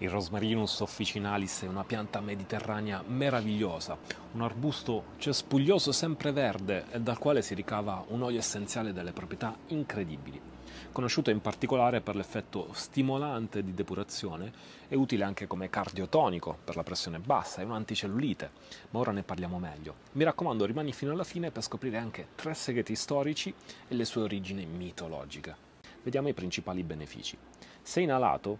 Il Rosmarinus officinalis è una pianta mediterranea meravigliosa, un arbusto cespuglioso sempreverde e dal quale si ricava un olio essenziale dalle proprietà incredibili. Conosciuto in particolare per l'effetto stimolante di depurazione, è utile anche come cardiotonico per la pressione bassa e un anticellulite, ma ora ne parliamo meglio. Mi raccomando, rimani fino alla fine per scoprire anche tre segreti storici e le sue origini mitologiche. Vediamo i principali benefici. Se inalato,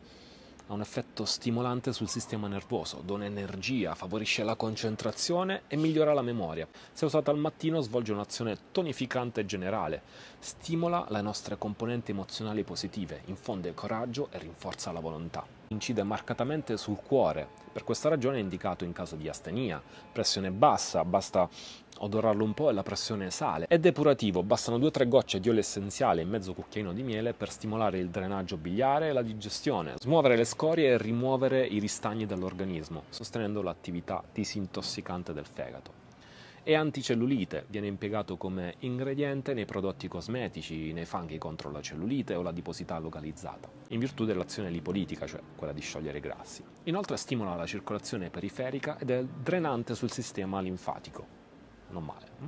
ha un effetto stimolante sul sistema nervoso, dona energia, favorisce la concentrazione e migliora la memoria. Se usata al mattino svolge un'azione tonificante generale, stimola le nostre componenti emozionali positive, infonde coraggio e rinforza la volontà incide marcatamente sul cuore. Per questa ragione è indicato in caso di astenia, pressione bassa, basta odorarlo un po' e la pressione sale. È depurativo, bastano 2-3 gocce di olio essenziale in mezzo cucchiaino di miele per stimolare il drenaggio biliare e la digestione, smuovere le scorie e rimuovere i ristagni dall'organismo, sostenendo l'attività disintossicante del fegato e anticellulite. Viene impiegato come ingrediente nei prodotti cosmetici, nei fanghi contro la cellulite o la diposità localizzata, in virtù dell'azione lipolitica, cioè quella di sciogliere i grassi. Inoltre stimola la circolazione periferica ed è drenante sul sistema linfatico. Non male. Hm?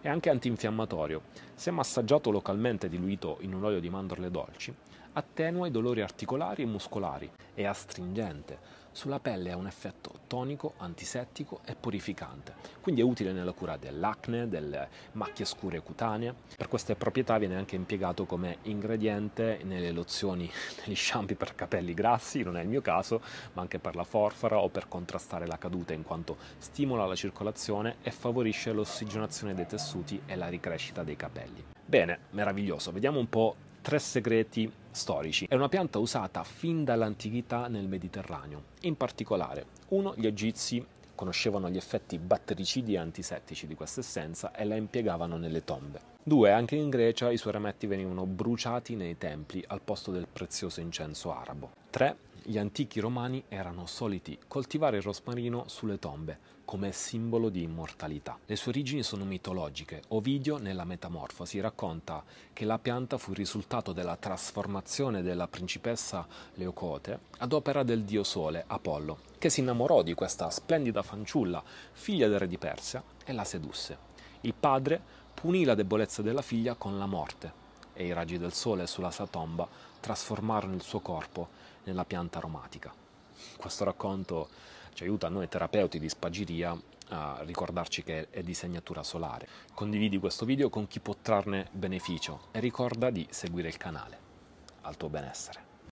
È anche antinfiammatorio. Se massaggiato localmente diluito in un olio di mandorle dolci, attenua i dolori articolari e muscolari, è astringente, sulla pelle ha un effetto tonico, antisettico e purificante, quindi è utile nella cura dell'acne, delle macchie scure cutanee, per queste proprietà viene anche impiegato come ingrediente nelle lozioni, negli shampoo per capelli grassi, non è il mio caso, ma anche per la forfara o per contrastare la caduta in quanto stimola la circolazione e favorisce l'ossigenazione dei tessuti e la ricrescita dei capelli. Bene, meraviglioso, vediamo un po' tre segreti storici. È una pianta usata fin dall'antichità nel Mediterraneo. In particolare, uno, gli egizi conoscevano gli effetti battericidi e antisettici di questa essenza e la impiegavano nelle tombe. Due, anche in Grecia i suoi rametti venivano bruciati nei templi al posto del prezioso incenso arabo. 3. Gli antichi romani erano soliti coltivare il rosmarino sulle tombe come simbolo di immortalità. Le sue origini sono mitologiche. Ovidio nella Metamorfosi racconta che la pianta fu il risultato della trasformazione della principessa Leocote ad opera del dio Sole, Apollo, che si innamorò di questa splendida fanciulla, figlia del re di Persia, e la sedusse. Il padre punì la debolezza della figlia con la morte, e i raggi del sole sulla sua tomba trasformarono il suo corpo nella pianta aromatica. Questo racconto ci aiuta noi terapeuti di spagiria a ricordarci che è di segnatura solare. Condividi questo video con chi può trarne beneficio e ricorda di seguire il canale. Al tuo benessere.